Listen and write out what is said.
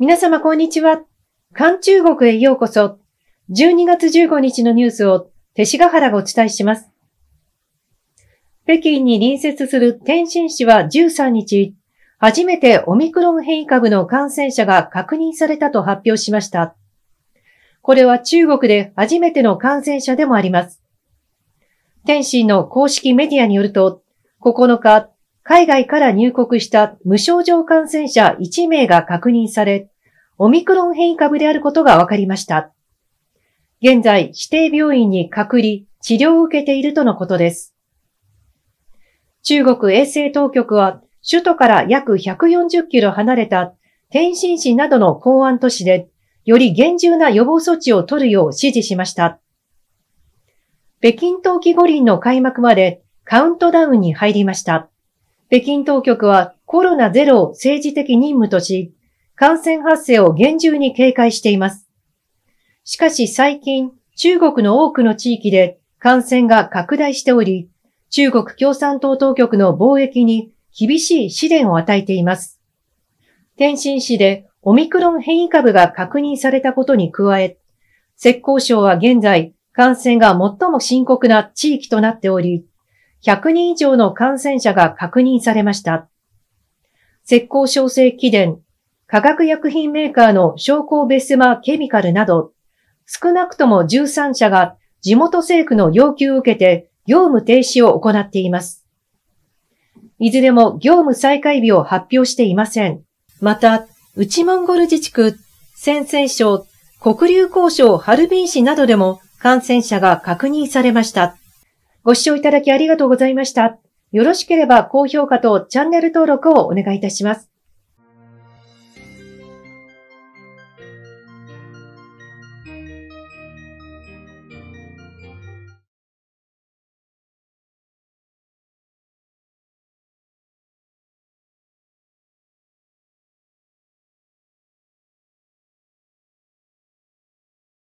皆様こんにちは。韓中国へようこそ。12月15日のニュースを勅使河原がお伝えします。北京に隣接する天津市は13日、初めてオミクロン変異株の感染者が確認されたと発表しました。これは中国で初めての感染者でもあります。天津の公式メディアによると、9日、海外から入国した無症状感染者1名が確認され、オミクロン変異株であることが分かりました。現在、指定病院に隔離、治療を受けているとのことです。中国衛生当局は、首都から約140キロ離れた天津市などの港湾都市で、より厳重な予防措置を取るよう指示しました。北京冬季五輪の開幕までカウントダウンに入りました。北京当局はコロナゼロを政治的任務とし、感染発生を厳重に警戒しています。しかし最近、中国の多くの地域で感染が拡大しており、中国共産党当局の貿易に厳しい試練を与えています。天津市でオミクロン変異株が確認されたことに加え、浙江省は現在感染が最も深刻な地域となっており、100人以上の感染者が確認されました。石膏小生貴伝、化学薬品メーカーの商工ベスマケミカルなど、少なくとも13社が地元政府の要求を受けて業務停止を行っています。いずれも業務再開日を発表していません。また、内モンゴル自治区、先々省、黒竜交渉ハルビン市などでも感染者が確認されました。ご視聴いただきありがとうございました。よろしければ高評価とチャンネル登録をお願いいたします。